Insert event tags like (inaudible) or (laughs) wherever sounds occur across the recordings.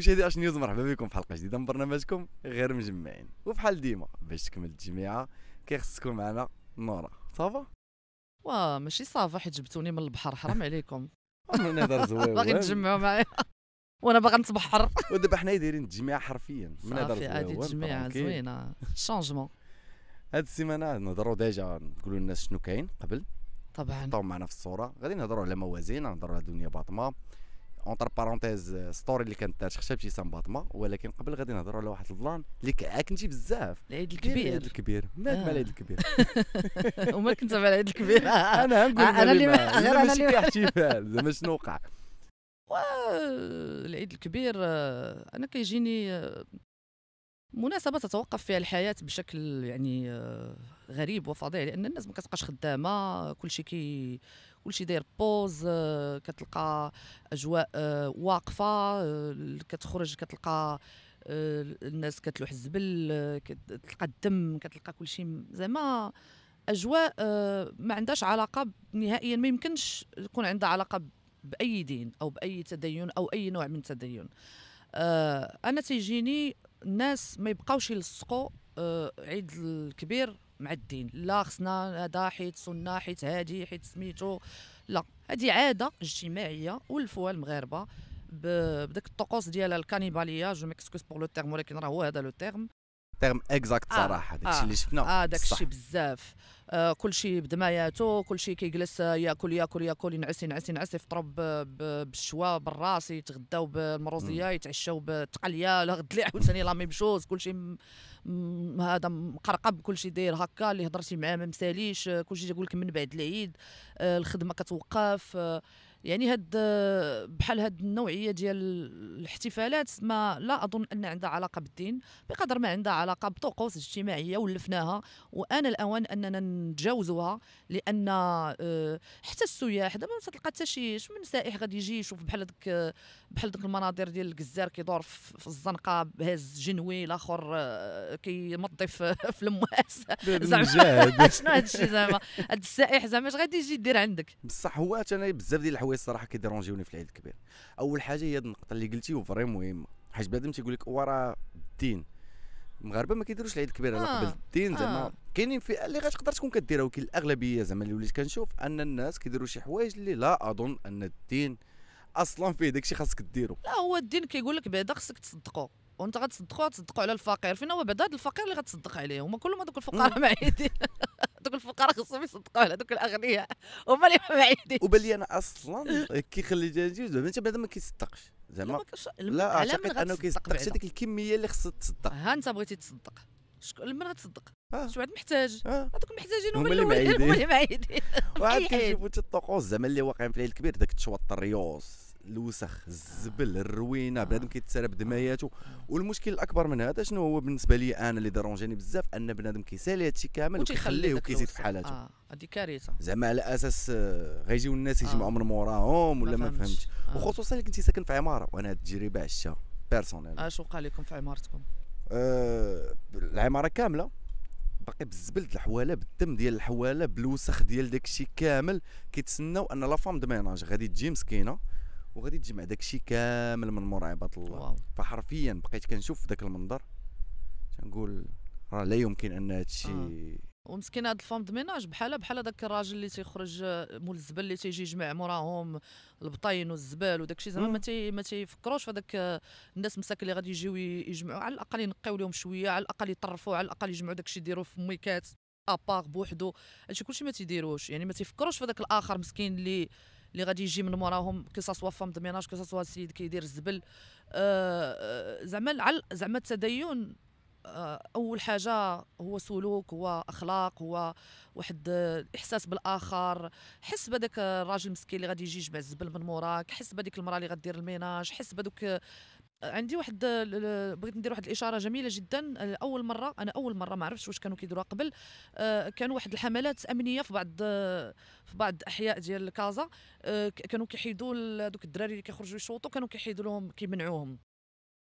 مشاهدي اش نيوز مرحبا بكم في حلقه جديده من برنامجكم غير مجمعين وبحال ديما باش تكمل التجميعه كيخصكم معنا نورا صافا وا ماشي صافا حيت جبتوني من البحر حرام عليكم (laughs) نهضر زوين باغي تجمعوا معايا وانا باغا نتبحر (laughs) ودابا حنايا دايرين التجميعه حرفيا صافي هذه التجميعه زوينه شونجمون هاد السيمانه نهضروا ديجا نقولوا للناس شنو كاين قبل طبعا طاو معنا في الصوره غادي نهضروا على موازين نهضروا على دنيا باطمه اونتر بارونتيز ستوري اللي كانت دارت خشاب سان باطمه ولكن قبل غادي نهضروا على واحد البلان اللي كعاكنتي آه، بزاف العيد الكبير آه. (laughs) العيد الكبير مالك آه. العيد الكبير وما كنت مع العيد الكبير انا نقول انا اللي غير (laughs) انا اللي احتفال زعما شنو وقع (laughs) العيد الكبير آه، انا كيجيني مناسبه تتوقف فيها الحياه بشكل يعني غريب وفظيع لان الناس ما كتبقاش خدامه كلشي كي كلشي داير بوز آه، كتلقى اجواء آه، واقفه آه، كتخرج كتلقى الناس كتلوح الزبل كتلقى الدم كتلقى كلشي زعما اجواء ما عندهاش علاقه نهائيا ما يمكنش يكون عندها علاقه باي دين او باي تدين او اي نوع من التدين انا تيجيني الناس ما يبقاوش يلصقوا عيد الكبير مع الدين لا خصنا هذا حيت صنا حيت هادي حيت سميتو لا هذه عاده اجتماعيه ولفوها المغاربه بداك الطقوس ديال الكانيباليه جو ميكسكوز بور لو تيرم ولكن راه هو هذا لو تيرم تيرم اكزاكت آه. صراحه داكشي آه. اللي شفنا اه داكشي بزاف آه كلشي بدماياتو كلشي كيجلس آه، ياكل ياكل ياكل ينعس ينعس ينعس يفطروا بالشوا بالراس يتغداو بالمروزيه يتعشاو بالتقليه لا غد لي عاوتاني ميم شوز كلشي هذا مقرقب كلشي داير هكا اللي هضرتي معاه ما مساليش كلشي تيقول لك من بعد العيد آه الخدمه كتوقف آه يعني هاد بحال هاد النوعيه ديال الاحتفالات ما لا اظن ان عندها علاقه بالدين بقدر ما عندها علاقه بطقوس اجتماعيه ولفناها وانا الاوان اننا نتجاوزوها لان آه، حتى السياح دابا ما تلقى حتى شي من سائح غادي يجي يشوف بحال ديك بحال ديك المناظر ديال الجزار كيدور في الزنقه بهز جنوي الاخر آه، كيمضي (laughs) في المواس زعما (laughs) شنو هادشي زعما هاد السائح زعما اش غادي يجي يدير عندك بصح هو انا بزاف ديال الحوايج حوايج الصراحه كيديرونجيوني في العيد الكبير اول حاجه هي النقطه اللي قلتي وفري مهمه حيت بادم تيقول لك وراه الدين المغاربه ما كيديروش العيد الكبير على آه. قبل الدين زعما آه. كاينين فئه اللي غتقدر تكون كديرها ولكن الاغلبيه زعما اللي وليت كنشوف ان الناس كيديروا شي حوايج اللي لا اظن ان الدين اصلا فيه داكشي خاصك ديرو لا هو الدين كيقول لك بعدا خاصك تصدقوا وانت غتصدقوا غتصدقوا على الفقير فين هو بعدا هذا الفقير اللي غتصدق عليه هما كلهم هذوك الفقراء معيدين (laughs) هذوك الفقراء خصهم يصدقوا على هذوك الاغنياء هما اللي ما بعيدين وبالي انا اصلا كي خليتها زعما انت بعدا ما كيصدقش زعما لا اعتقد انه كيصدقش هذيك الكميه اللي خصها تصدق ها انت بغيتي تصدق شكون لمن غتصدق آه. شو واحد محتاج آه. هذوك آه. محتاجين هما اللي معيدين هما اللي معيدين (laughs) وعاد (laughs) كيشوفوا حتى الطقوس زعما اللي واقعين في العيد الكبير داك التشوط الريوس الوسخ الزبل الروينه آه. بنادم كيتسرى بدمياته والمشكل الاكبر من هذا شنو هو بالنسبه لي انا اللي درونجاني بزاف ان بنادم كيسالي هادشي كامل وكيخليه وكيزيد في حالاته اه هذه كارثه زعما على اساس آه، غيجيو الناس آه. يجمعوا آه. من موراهم ولا ما فهمتش آه. وخصوصا اللي كنتي ساكن في عماره وانا التجربه عشتها بيرسونيل اش وقع لكم في عمارتكم آه العماره كامله باقي بالزبل ديال الحواله بالدم ديال الحواله بالوسخ ديال داكشي كامل كيتسناو ان لا فام دو ميناج غادي تجي مسكينه وغادي تجمع داكشي كامل من مور عباد الله واو. فحرفيا بقيت كنشوف ذاك المنظر تنقول راه لا يمكن ان هادشي آه. ومسكين هاد الفام دميناج بحالها بحال داك الراجل اللي تيخرج آه، مول الزبل اللي تيجي يجمع موراهم البطاين والزبال وداك الشيء زعما ما تي ما تيفكروش فداك آه، الناس مساك اللي غادي يجيو يجمعوا على الاقل ينقيو لهم شويه على الاقل يطرفوا على الاقل يجمعوا داك الشيء يديروه في ميكات ابار بوحدو هادشي كلشي ما تيديروش يعني ما تيفكروش في داك الاخر مسكين اللي اللي غادي يجي من موراهم كي سوا فام دميناج كي سوا السيد كيدير الزبل آه، آه، زعما زعما التدين آه، اول حاجه هو سلوك هو اخلاق هو واحد الاحساس بالاخر حس بهذاك الراجل المسكين اللي غادي يجي يجمع الزبل من موراك حس بهذيك المراه اللي غدير الميناج حس بهذوك عندي واحد بغيت ندير واحد الاشاره جميله جدا اول مره انا اول مره ما عرفتش واش كانوا كيديروها قبل آه، كانوا واحد الحملات امنيه في بعض في بعض الاحياء ديال كازا آه، كانوا كيحيدوا دوك الدراري اللي كيخرجوا يشوطوا كانوا كيحيدوا لهم كيمنعوهم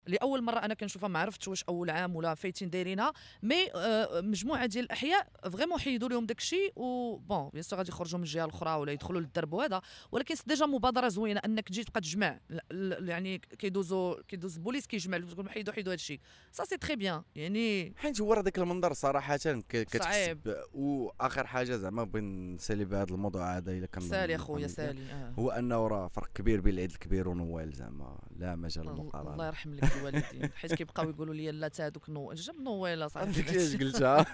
لاول مره انا كنشوفها ما عرفتش واش اول عام ولا فايتين دايرينها مي آه، مجموعه ديال الاحياء فريمون حيدوا لهم داك الشيء وبون بيان سور غادي يخرجوا من الجهه الاخرى ولا يدخلوا للدرب وهذا ولكن ديجا مبادره زوينه انك تجي تبقى تجمع يعني كيدوزوا كيدوز البوليس كيجمع تقول حيدوا حيدوا هذا الشيء سا سي تري بيان يعني حيت هو هذاك المنظر صراحه كتكسب واخر حاجه زعما بغيت نسالي بهذا الموضوع هذا الا كان سالي اخويا سالي آه. هو انه راه فرق كبير بين العيد الكبير ونوال زعما لا مجال للمقارنه الله يرحم لك الوالدين حيت كيبقاو يقولوا لي لا تا هذوك نو جاب نويله صاحبي عندك قلتها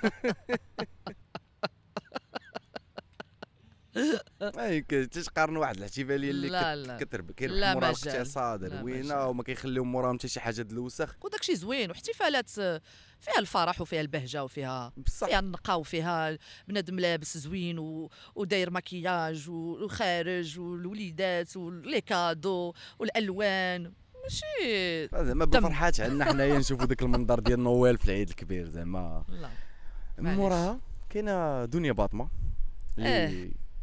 (laughs) اي يمكنش تقارن واحد الاحتفاليه اللي لا لا كتربك كيربح مورا الاقتصاد لوينه وما كيخليهم موراهم حتى شي حاجه الوسخ وداكشي زوين واحتفالات فيها الفرح وفيها البهجه وفيها بصح فيها النقا وفيها بنادم لابس زوين و... وداير ماكياج وخارج والوليدات ولي كادو والالوان ماشي زعما بالفرحات عندنا حنايا نشوفوا ذاك المنظر ديال نوال في العيد الكبير زعما موراها كاينه دنيا باطمه اللي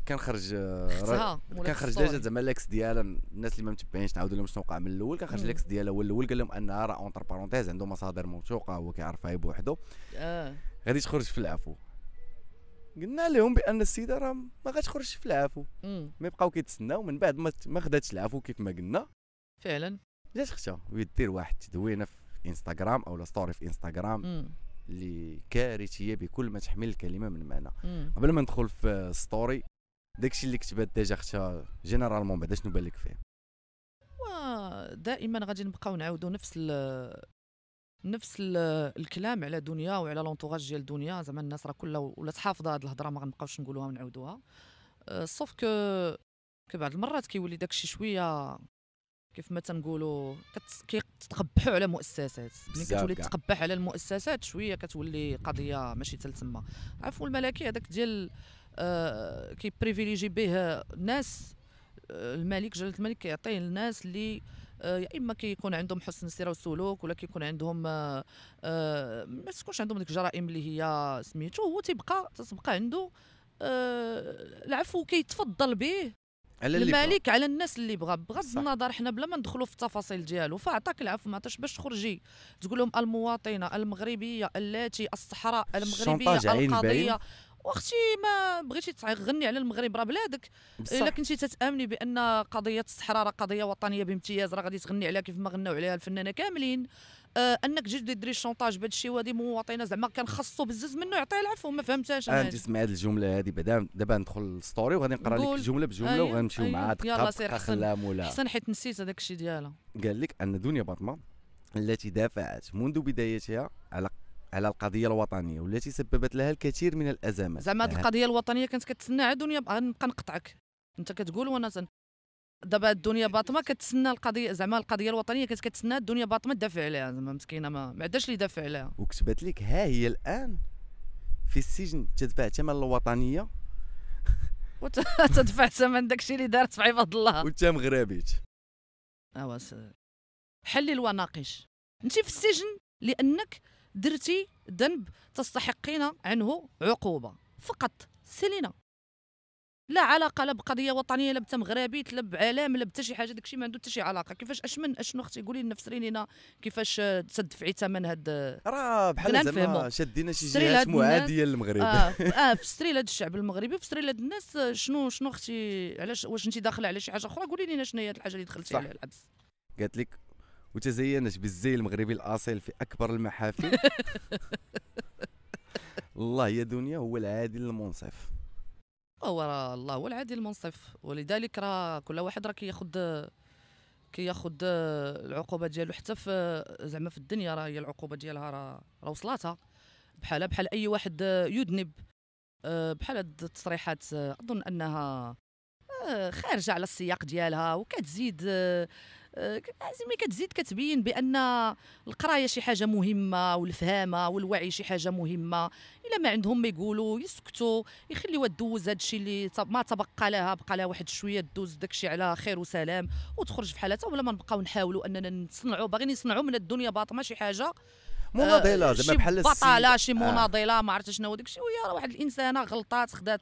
كان كان خرج ديجا زعما الاكس ديالها الناس اللي ما متبعينش نعاود لهم شنو وقع من الاول كان خرج الاكس ديالها هو الاول قال لهم انها راه اونتر بارونتيز عنده مصادر موثوقه هو كيعرفها بوحدو اه غادي تخرج في العفو قلنا لهم بان السيده راه ما غاتخرجش في العفو مي بقاو كيتسناو من بعد ما خداتش العفو كيف ما قلنا فعلا علاش اختها ويدير دير واحد تدوينه في انستغرام او ستوري في انستغرام اللي كارثيه بكل ما تحمل الكلمه من معنى قبل ما ندخل في ستوري داكشي اللي كتبات ديجا اختها جينيرالمون بعدا شنو بان لك فيه دائما غادي نبقاو نعاودوا نفس الـ نفس الـ الكلام على دنيا وعلى لونطوراج ديال دنيا زعما الناس راه كلها ولات حافظه هذه الهضره ما غنبقاوش نقولوها ونعاودوها سوف أه، كو كبعض المرات كيولي داكشي شويه كيف ما تنقولوا كيتقبحوا على مؤسسات ملي كتولي تقبح على المؤسسات شويه كتولي قضيه ماشي تال تما عفوا الملكي هذاك ديال آه كيبريفيليجي به الناس آه، الملك جلاله الملك كيعطيه للناس اللي آه، يا اما كيكون عندهم حسن السيره والسلوك ولا كيكون عندهم آه، ما تكونش عندهم ديك الجرائم اللي هي سميتو هو تيبقى تتبقى عنده العفو كيتفضل به على الملك على الناس اللي بغى بغض النظر حنا بلا ما ندخلوا في التفاصيل ديالو فعطاك العفو ما عطاش باش تخرجي تقول لهم المواطنه المغربيه اللاتي الصحراء المغربيه القضيه واختي ما بغيتي تغني على المغرب راه بلادك الا كنتي تتامني بان قضيه الصحراء راه قضيه وطنيه بامتياز راه غادي تغني عليها كيف ما غناو عليها الفنانه كاملين آه انك جيت ديري الشونطاج بهذا الشيء وهذه مواطنه زعما كان خصو بزز منه يعطيه العفو ما فهمتهاش انا انت سمعت الجمله هذه بعدا دابا ندخل للسطوري وغادي نقرا لك الجمله بجمله وغنمشيو أيوه, أيوة. دقيقه دقه دقه خلام ولا حسن حيت نسيت هذاك الشيء ديالها قال لك ان دنيا باطمه التي دافعت منذ بدايتها على على القضيه الوطنيه والتي سببت لها الكثير من الازمات زعما هذه القضيه الوطنيه كانت كتسنى عاد دنيا نبقى نقطعك انت كتقول وانا دابا الدنيا باطمه كتسنى القضيه زعما القضيه الوطنيه كانت كتسنى الدنيا باطمه تدافع عليها زعما مسكينه ما, ما عندهاش اللي يدافع عليها وكتبات لك ها هي الان في السجن تدفع ثمن الوطنيه (laughs) وتدفع ثمن داكشي اللي دارت في عباد الله وانت مغربيت اوا أه، حلل وناقش انت في السجن لانك درتي ذنب تستحقين عنه عقوبه فقط سلينا لا علاقه لا بقضيه وطنيه لا بتا لا بعلام لا بتشي شي حاجه داكشي ما عنده حتى شي علاقه كيفاش اشمن اشنو اختي قولي لنا فسري لينا كيفاش آه، تدفعي ثمن هاد آه، راه بحال زعما شادينا شي جهات معاديه للمغرب اه, (laughs) آه فسري لهاد الشعب المغربي فسري لهاد الناس آه، شنو شنو اختي علاش واش انت داخله على شي حاجه اخرى قولي لنا شنو هي الحاجه اللي دخلتي عليها الحبس قالت لك وتزينت بالزي المغربي الاصيل في اكبر المحافل (laughs) الله يا دنيا هو العادل المنصف هو الله هو العادي المنصف ولذلك راه كل واحد راه كياخذ كياخذ العقوبه ديالو حتى في زعما في الدنيا راه هي العقوبه ديالها راه راه وصلاتها بحالها بحال اي واحد يذنب آه، بحال هاد التصريحات آه، اظن انها آه، خارجه على السياق ديالها وكتزيد ما كتزيد كتبين بان القرايه شي حاجه مهمه والفهامه والوعي شي حاجه مهمه الا ما عندهم ما يقولوا يسكتوا يخليوها دوز الشيء اللي ما تبقى لها بقى لها واحد شويه دوز داكشي على خير وسلام وتخرج في حالتها ولا ما نبقاو نحاولوا اننا نصنعوا باغيين يصنعوا من الدنيا باطمه شي حاجه مناضله آه، زعما بحال بطاله شي مناضله آه. ما عرفتش شنو داك الشيء وهي راه واحد الانسانه غلطات خدات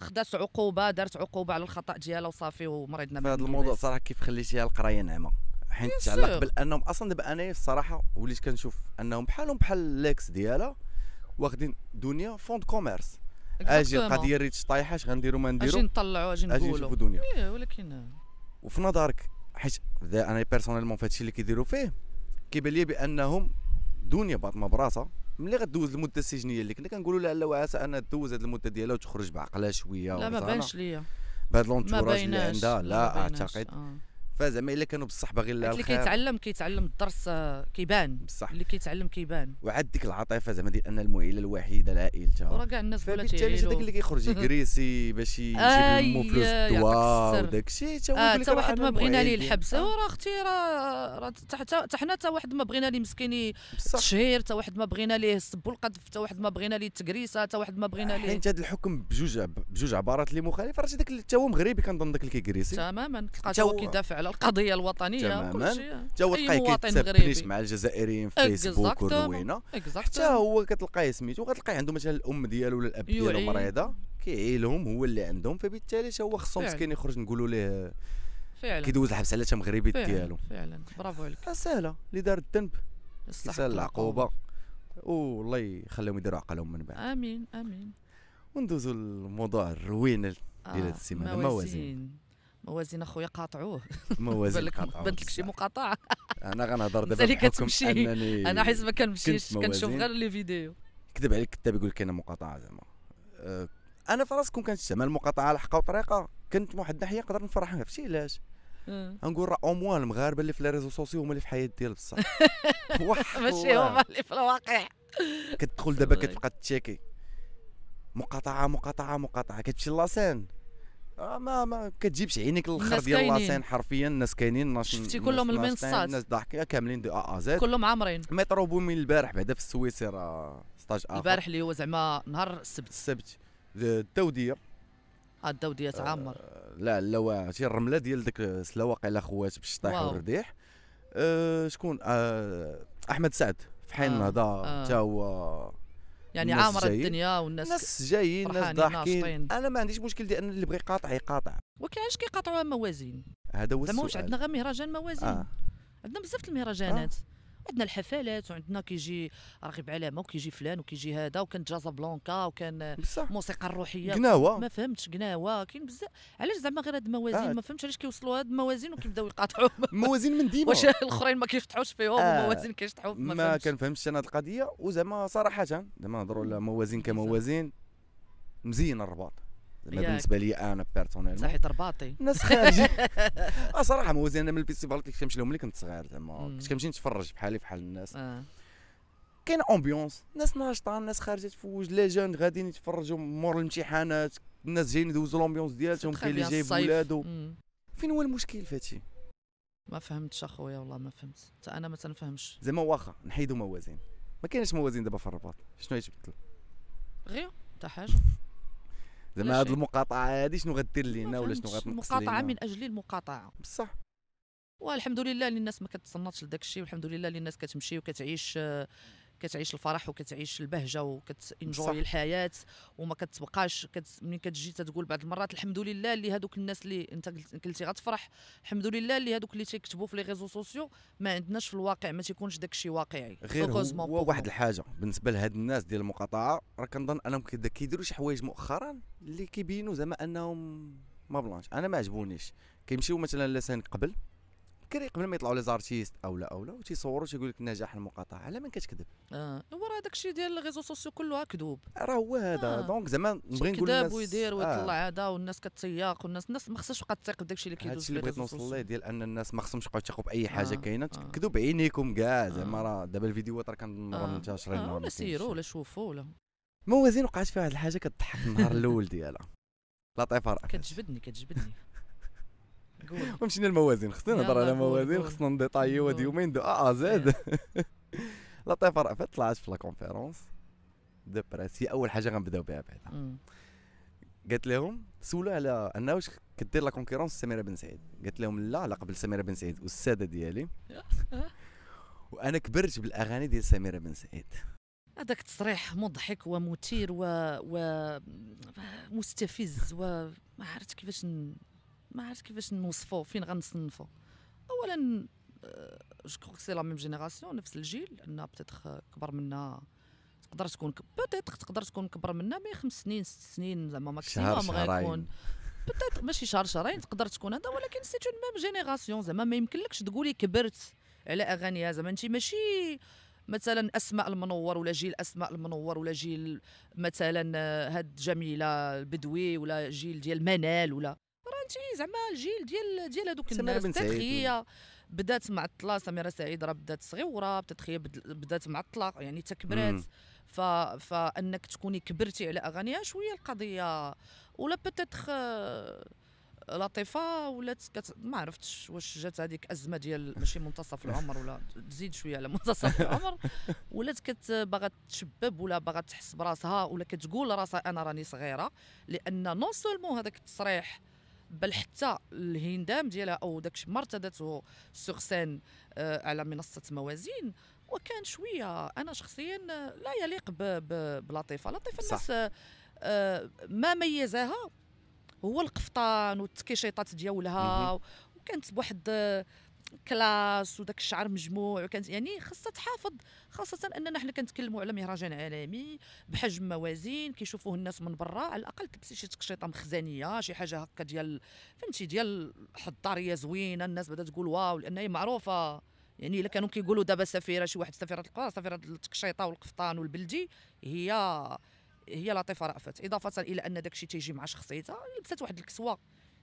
خدات عقوبه دارت عقوبه على الخطا ديالها وصافي ومريضنا هذا الموضوع صراحه كيف خليتيها القرايه نعمه حيت تعلق بانهم اصلا دابا انا الصراحه وليت كنشوف انهم بحالهم بحال لاكس ديالها واخدين دنيا فوند كوميرس اجي القضيه ريتش طايحه اش غنديروا ما نديروا اجي نطلعوا اجي نقولوا اجي نشوفوا دنيا ايه ولكن آه. وفي نظرك حيت انا بيرسونيل في هادشي اللي كيديروا فيه كيبان لي بانهم دنيا ما براسها ملي غدوز المده السجنيه اللي كنا كنقولوا لها لا وعسى انها دوز هذه المده ديالها وتخرج بعقلها شويه لا ما بانش ليا بهذا لونتوراج اللي عندها لا اعتقد آه. فزعما الا كانوا بصح باغي لها اللي كيتعلم كيتعلم الدرس آه، كيبان بصح اللي كيتعلم كيبان وعاد ديك العاطفه زعما ديال ان المعيله الوحيده لعائلتها وراه كاع الناس كلها فبالتالي هذاك اللي كيخرج (laughs) يكريسي باش يجيب لامو فلوس الدواء وداك الشيء حتى هو آه، حتى آه. واحد ما بغينا ليه الحبس وراه اختي راه حتى حنا حتى واحد ما بغينا ليه مسكين التشهير حتى واحد ما بغينا ليه السب والقذف حتى واحد ما بغينا ليه التكريسه حتى واحد ما بغينا ليه حيت هذا الحكم بجوج بجوج عبارات اللي مخالفه راه حتى هو مغربي كنظن داك اللي كيكريسي تماما تلقى هو كيدافع على القضيه الوطنيه تماما تا هو تلقاه كيتسابريش مع الجزائريين في أه، فيسبوك وروينا حتى هو كتلقاه سميتو كتلقاه عنده مثلا الام ديالو ولا الاب ديالو مريضه كيعيلهم هو اللي عندهم فبالتالي هو خصو مسكين يخرج نقولوا ليه فعلا كيدوز الحبس على مغربي ديالو فعلا برافو عليك آه، سهله اللي دار الذنب يستاهل العقوبه والله يخليهم يديروا عقلهم من بعد امين امين وندوزو الموضوع الروين ديال آه، هاد السيمانه موازين موازين اخويا قاطعوه (laughs) موازين قاطعوه بانت لك شي مقاطعه انا غنهضر دابا بحكم كتمشي انا حيت ما كنمشيش كنشوف غير لي فيديو كذب عليك كذاب يقول لك انا مقاطعه زعما أه، انا في راسكم كانت كنستعمل المقاطعه على حقها وطريقه كنت من واحد الناحيه نقدر نفرح نفسي علاش أه. نقول راه اوموان المغاربه اللي في لي ريزو سوسيو هما اللي في الحياه ديال بصح (laughs) ماشي هما اللي في الواقع كتدخل دابا كتبقى تشيكي مقاطعه مقاطعه مقاطعه كتمشي لاسين آه ما ما كتجيبش عينيك الاخر ديال لاسين حرفيا الناس كاينين شفتي كلهم المنصات الناس ضحكيه كاملين دو ا ا زد كلهم عامرين مترو بومي البارح بعدا في السويسرا راه ستاج اخر البارح اللي هو زعما نهار السبت السبت التوديه اه الدوديه تعمر لا لا هادشي الرمله ديال ديك سلاوه على خوات بالشطيح والرديح آه شكون آه احمد سعد في حين آه. هذا آه. حتى هو يعني عامره الدنيا والناس ناس جايين ناس ضاحكين انا ما عنديش مشكل ديال ان اللي بغى يقاطع يقاطع علاش كيقاطعوها موازين هذا هو السؤال عندنا غير مهرجان موازين آه. عندنا بزاف المهرجانات آه. عندنا الحفلات وعندنا كيجي راغب علامه وكيجي فلان وكيجي هذا وكان جازا بلانكا وكان الموسيقى الروحيه جناوة ما فهمتش قناوه كاين بزاف علاش زعما غير هاد الموازين آه. ما فهمتش علاش كيوصلوا هاد الموازين وكيبداو يقاطعوا (laughs) الموازين من ديما واش الاخرين ما كيشطحوش فيهم آه. الموازين كيشطحوا ما, ما كنفهمش انا هاد القضيه وزعما صراحه زعما نهضروا على موازين كموازين مزين الرباط زعما بالنسبه لي انا بيرسونيل صحيت رباطي الناس خارجين (laughs) آه، صراحه موزي انا من الفيستيفال اللي كنت كنمشي لهم ملي كنت صغير زعما كنت كنمشي نتفرج بحالي بحال الناس آه. كاين امبيونس ناس ناشطه الناس خارجه تفوج لي جون غاديين يتفرجوا مور الامتحانات الناس جايين يدوزوا الامبيونس ديالتهم كاين اللي جايب ولادو فين هو المشكل في ما فهمتش اخويا والله ما فهمت حتى انا ما تنفهمش زعما واخا نحيدوا موازين ما كاينش موازين دابا في الرباط شنو يتبدل غير حتى حاجه (laughs) زعما هذه المقاطعه هذه شنو غدير لينا ولا شنو غتنقص لينا المقاطعه من اجل المقاطعه بصح والحمد لله اللي الناس ما كتصنتش لذاك الشيء والحمد لله اللي الناس كتمشي وكتعيش آه، كتعيش الفرح وكتعيش البهجه وكتنجوي الحياه وما كتبقاش كت... ملي كتجي تتقول بعض المرات الحمد لله اللي هذوك الناس اللي انت قلتي غتفرح الحمد لله اللي هذوك اللي تيكتبوا في لي ريزو سوسيو ما عندناش في الواقع ما تيكونش داك الشيء واقعي غير هو واحد الحاجه بالنسبه لهاد الناس ديال المقاطعه راه كنظن انهم كيديروا شي حوايج مؤخرا اللي كيبينوا زعما انهم ما بلانش انا ما عجبونيش كيمشيو مثلا لسان قبل كري قبل ما يطلعوا لي زارتيست اولا اولا وتيصوروا تيقول لك نجاح المقاطعه على ما كتكذب اه هو راه داكشي ديال الريزو سوسيو كلها كذوب راه هو هذا آه. دونك زعما نبغي نقول الناس كذاب ويدير ويطلع آه. هذا آه. والناس كتسياق والناس الناس ما خصهاش تبقى تثيق بداكشي اللي كيدوز هادشي اللي بغيت نوصل ليه ديال ان الناس ما خصهمش يبقاو يثيقوا باي حاجه آه. كاينه آه. كذوب عينيكم كاع زعما آه. راه دابا الفيديوهات راه منتشرين آه. ولا سيروا ولا شوفوا ولا موازين وقعت فيها واحد الحاجه كتضحك النهار الاول ديالها لطيفه راه كتجبدني كتجبدني (laughs) ومشينا الموازين خصنا نهضر على موازين خصنا نديطايو هاد يومين دو اه زاد لطيفه رأفت طلعت في لا دو بريس هي اول حاجه غنبداو بها بعدا قالت لهم سولوا على انها واش كدير لا كونكورونس سميره بن سعيد قالت لهم لا على قبل سميره بن سعيد والساده ديالي (laughs) وانا كبرت بالاغاني ديال سميره بن سعيد هذاك تصريح مضحك ومثير و... ومستفز وما عرفت كيفاش ما عرفتش كيفاش نوصفو فين غنصنفو اولا جو سي لا ميم جينيراسيون نفس الجيل انها بتيتر كبر منا تقدر تكون بوتيتر تقدر تكون كبر منا مي خمس سنين ست سنين زعما ماكسيموم غيكون بوتيتر ماشي شهر شهرين تقدر تكون هذا ولكن سي اون ميم جينيراسيون زعما ما يمكنلكش تقولي كبرت على اغانيها زعما انت ماشي مثلا اسماء المنور ولا جيل اسماء المنور ولا جيل مثلا آه، هاد جميله البدوي ولا جيل ديال منال ولا فهمتي زعما الجيل ديال ديال هذوك الناس تدخيه بدات مع الطلا سميره سعيد راه بدات صغيره بدات بدات مع الطلاق يعني تكبرات ف... فانك تكوني كبرتي على اغانيها شويه القضيه ولا بتتخ آه، لطيفه ولات كت... ما عرفتش واش جات هذيك ازمه ديال ماشي منتصف العمر ولا تزيد شويه على منتصف (laughs) العمر ولات كت باغا تشبب ولا باغا تحس براسها ولا كتقول راسها انا راني صغيره لان نون سولمون هذاك التصريح بل حتى الهندام ديالها او داكشي ما ارتدته سورسان آه، على منصه موازين وكان شويه انا شخصيا آه، لا يليق بلطيفه لطيفه الناس آه، ما ميزها هو القفطان والتكيشيطات ديالها وكانت بواحد كلاس وداك الشعر مجموع وكانت يعني خاصها تحافظ خاصه اننا حنا كنتكلموا على مهرجان عالمي بحجم موازين كيشوفوه الناس من برا على الاقل تلبسي شي تقشيطه مخزنيه شي حاجه هكا ديال فهمتي ديال حضاريه زوينه الناس بدا تقول واو لان هي معروفه يعني الا كانوا كيقولوا دابا سفيره شي واحد سفيره القرى سفيره التقشيطه والقفطان والبلدي هي هي لطيفه رأفت اضافه الى ان داك الشيء تيجي مع شخصيتها لبست واحد الكسوه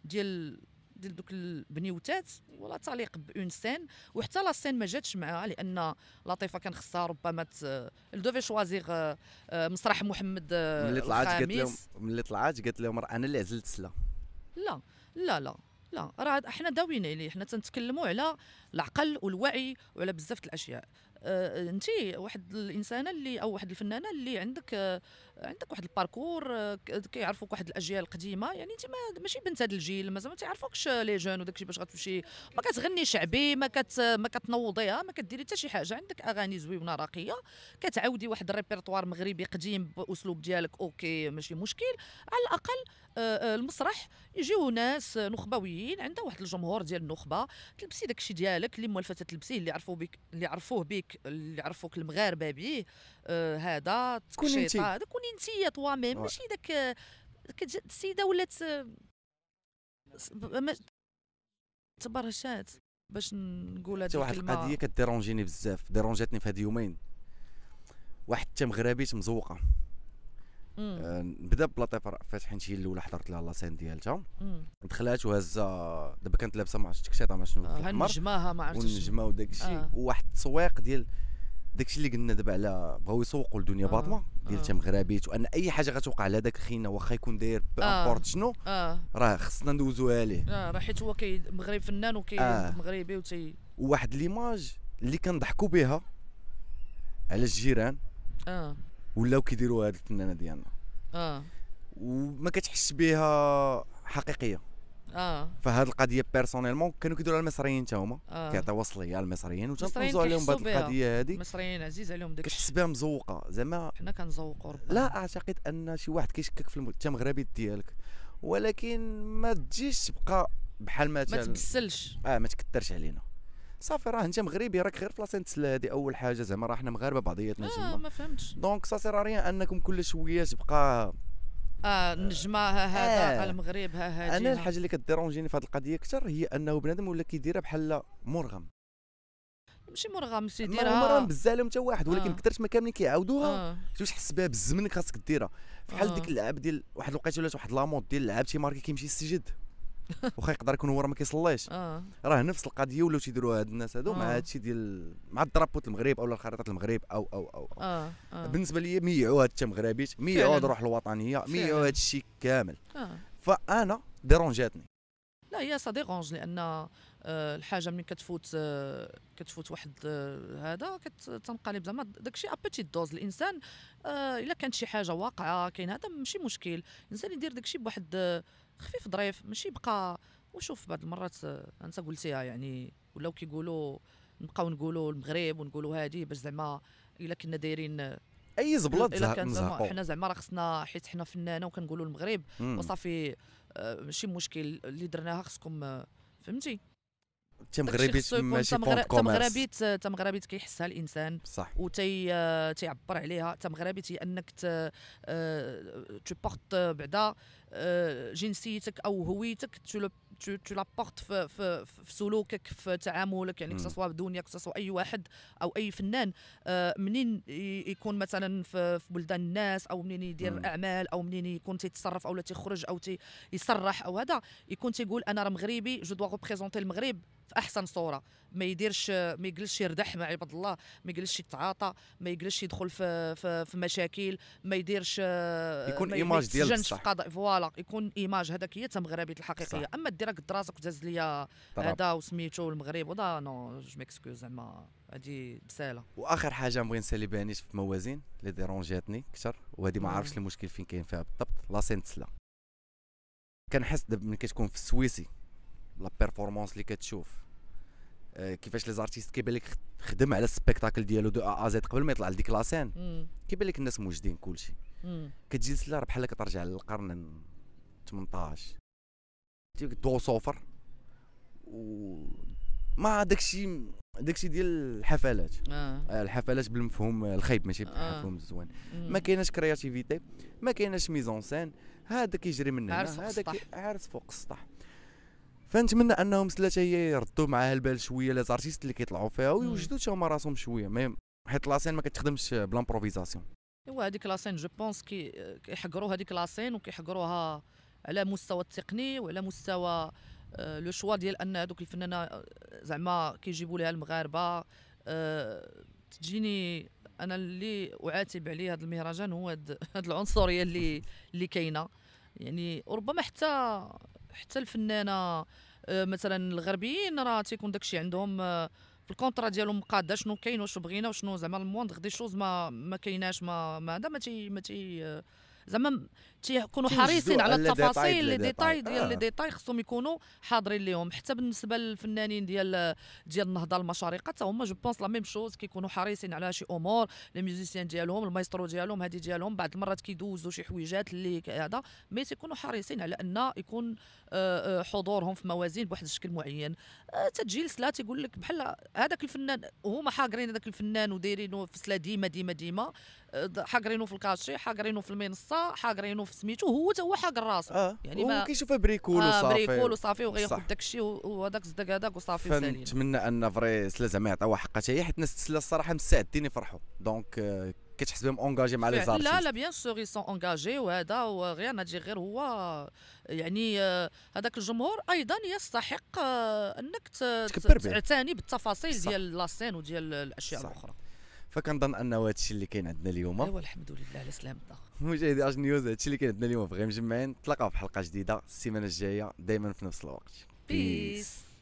ديال ديال دوك البنيوتات ولا تعليق بون سين وحتى لا سين ما جاتش معاها لان لطيفه كان خصها ربما دوفي شوازيغ آه، مسرح محمد آه، ملي طلعت قالت لهم ملي طلعت قالت لهم انا اللي عزلت سلا لا لا لا لا راه حنا داويين عليه حنا تنتكلموا على العقل والوعي وعلى بزاف الاشياء أه, آه، انت واحد الانسانه اللي او واحد الفنانه اللي عندك عندك واحد الباركور آه، كيعرفوك واحد الاجيال القديمه يعني انت ما ماشي بنت هذا الجيل مازال ما تعرفوكش تيعرفوكش لي جون وداك الشيء باش غتمشي ما كتغني شعبي ما كت ما كتنوضيها ما كديري حتى شي حاجه عندك اغاني زويونه راقيه كتعاودي واحد الريبرتوار مغربي قديم باسلوب ديالك اوكي ماشي مشكل على الاقل آه، آه، المسرح يجيو ناس نخبويين عندها واحد الجمهور ديال النخبه تلبسي داكشي ديالك اللي موالفه تلبسيه اللي عرفوا بك اللي عرفوه بك اللي عرفوك المغاربه به هذا تكون انت هذا تكوني انت طوا ميم ماشي داك السيده ولات تبرشات باش نقول هذه واحد القضيه كديرونجيني بزاف ديرونجاتني في هاد يومين واحد حتى مغربيه مزوقه آه، نبدا بدا طيب فاتحين شي الاولى حضرت لها لاسين ديالتها دخلات وهزه دابا كانت لابسه آه، ما عرفتش تكشيطه ما شنو آه نجماها ما عرفتش ونجمه وداك الشيء آه. وواحد التسويق ديال داكشي اللي قلنا دابا على بغاو يسوقوا لدنيا آه. باطمه ديال آه. مغربيت وان اي حاجه غتوقع على داك خينا واخا يكون داير بامبورت آه. شنو آه. راه خصنا ندوزوها ليه اه راه حيت هو كي مغرب فنان وكي آه. مغربي وتي واحد ليماج اللي كنضحكوا بها على الجيران اه ولاو كيديروها هاد الفنانه ديالنا اه وما كتحسش بها حقيقيه اه فهاد القضيه بيرسونيلمون كانوا كيديروها المصريين حتى هما آه. كيعطيوا وصليه المصريين وتنطوزوا عليهم بهاد القضيه هادي المصريين عزيز عليهم داك كتحس بها مزوقه زعما حنا كنزوقوا لا اعتقد ان شي واحد كيشكك في المغربي ديالك ولكن ما تجيش تبقى بحال مثلا ما تبسلش اه ما تكثرش علينا صافي راه انت مغربي راك غير في بلاصه نتسلى هذه اول حاجه زعما راه حنا مغاربه بعضياتنا آه ما فهمتش دونك سا راه ريان انكم كل شويه تبقى اه نجمه هذا آه. المغرب ها هذه انا الحاجه اللي كديرونجيني في هذه القضيه اكثر هي انه بنادم ولا كيديرها بحال مرغم ماشي مرغم سيديرها مرغم بزاف حتى واحد ولكن آه. كثرت ما كاملين كيعاودوها آه. واش حس بها بالزمن خاصك ديرها بحال آه. ديك اللعب ديال واحد الوقيته ولات واحد لامود ديال اللعاب تيماركي ماركي كيمشي السجد (laughs) واخا يقدر يكون هو راه ما كيصليش آه. راه نفس القضيه ولاو تيديروها هاد الناس هادو مع آه. هادشي ديال مع الدرابوت المغرب او الخريطه المغرب او او او, آه،, آه. بالنسبه لي ميعوا هاد التمغربيت ميعوا الروح الوطنيه ميعوا هادشي كامل فانا ديرونجاتني لا هي سا ديرونج لان الحاجه ملي كتفوت كتفوت واحد هذا كتنقلب زعما داكشي ابيتي دوز الانسان الا كانت شي حاجه واقعه كاين هذا ماشي مشكل الانسان يدير داكشي بواحد خفيف ظريف ماشي بقى وشوف بعض المرات آه، انت قلتيها يعني ولاو كيقولوا نبقاو نقولوا المغرب ونقولوا هادي باش زعما الا كنا دايرين آه، اي كان زعما حنا زعما راه خصنا حيت حنا فنانه وكنقولوا المغرب وصافي آه، ماشي مشكل اللي درناها خصكم فهمتي حتى مغربي ماشي فونت كوميرس تمغربي تمغربي كيحسها الانسان صح وتي تيعبر عليها تمغربي تي انك ت بورت آه، آه، بعدا آه، جنسيتك او هويتك تو لو tu, tu لابورت في, في, في سلوكك في تعاملك يعني سواء دنياك سواء اي واحد او اي فنان منين يكون مثلا في, في بلدان الناس او منين يدير اعمال او منين يكون تيتصرف او تيخرج او يصرح او هذا يكون تيقول انا راه مغربي جو دوا ريبريزونتي المغرب في احسن صوره ما يديرش ما يجلسش يردح مع عباد الله ما يجلسش يتعاطى ما يجلسش يدخل في في, في مشاكل ما يديرش يكون ايماج ديال بصح فوالا يكون ايماج هذاك هي تمغربيه الحقيقيه اما انت دراسك قد وداز ليا هذا وسميتو المغرب ودا نو جو ميكسكوز زعما هادي بساله واخر حاجه نبغي نسالي بها نيش في الموازين اللي ديرونجاتني اكثر وهذه ما عرفتش المشكل فين كاين فيها بالضبط لا تسلا كنحس دابا ملي كتكون في السويسي لا بيرفورمانس اللي كتشوف آه، كيفاش لي زارتيست كيبان لك خدم على السبيكتاكل ديالو دو ا زيد قبل ما يطلع لديك لاسين كيبان لك الناس موجدين كلشي كتجي لا بحال كترجع للقرن 18 دو صوفر و ما داكشي داكشي ديال الحفلات آه. آه، الحفلات بالمفهوم الخايب ماشي بالمفهوم آه. الزوين آه. ما كايناش كرياتيفيتي ما كايناش ميزون سين هذا كيجري من هنا هذا عارف فوق السطح فنتمنى انهم ثلاثه هي يردوا معها البال شويه لي زارتيست اللي كيطلعوا فيها ويوجدوا حتى هما راسهم شويه مي حيت لاسين ما كتخدمش بلامبروفيزاسيون ايوا هذيك لاسين جو بونس كيحقروا هذيك لاسين وكيحقروها على مستوى التقني وعلى مستوى آه، لو شوا ديال ان هذوك الفنانه آه، زعما كيجيبوا لها المغاربه آه، تجيني انا اللي اعاتب عليه هذا المهرجان هو هذه (laughs) العنصريه اللي اللي كاينه يعني وربما حتى حتى الفنانه مثلا الغربيين راه تيكون داكشي عندهم في الكونترا ديالهم مقاده شنو كاين واش بغينا وشنو زعما الموند دي شوز ما ما كايناش ما ما هذا ما تي ما تي زعما تيكونوا حريصين على التفاصيل لي ديتاي ديال آه. لي ديتاي خصهم يكونوا حاضرين ليهم حتى بالنسبه للفنانين ديال ديال النهضه المشارقه حتى هما جو بونس لا ميم شوز كيكونوا حريصين على شي امور لي ميوزيسيان ديالهم المايسترو ديالهم هذه ديالهم بعض المرات كيدوزوا شي حويجات اللي هذا مي تيكونوا حريصين على ان يكون آه، آه، حضورهم في موازين بواحد الشكل معين تجي لا تيقول لك بحال هذاك الفنان هما حاقرين هذاك الفنان ودايرينه في سلا ديما ديما ديما حاقرينه في الكاشي حاقرينه في المنصه حاقرينه في سميتو هو حتى هو حاق راسو آه. يعني هو كيشوفها بريكول آه وصافي بريكول وصافي وغياخد داك الشيء وهذاك صدق هذاك وصافي وسالي نتمنى ان فري سلا زعما يعطيوها حقها حتى هي حيت الناس تسلا الصراحه مستعدين يفرحوا دونك euh, كتحس بهم اونجاجي مع لي زارتيست لا لا بيان سور سون اونجاجي وهذا وغير ناجي غير هو يعني آه، هذاك الجمهور ايضا يستحق آه، انك تعتني بالتفاصيل صح. ديال لاسين وديال الاشياء صح. الاخرى فكنظن انه هذا الشيء اللي كاين عندنا اليوم ايوا الحمد لله على سلامتنا (laughs) مشاهدي اش نيوز هادشي اللي كان عندنا اليوم في غير مجمعين نتلاقاو في حلقه جديده السيمانه الجايه دائما في نفس الوقت بيس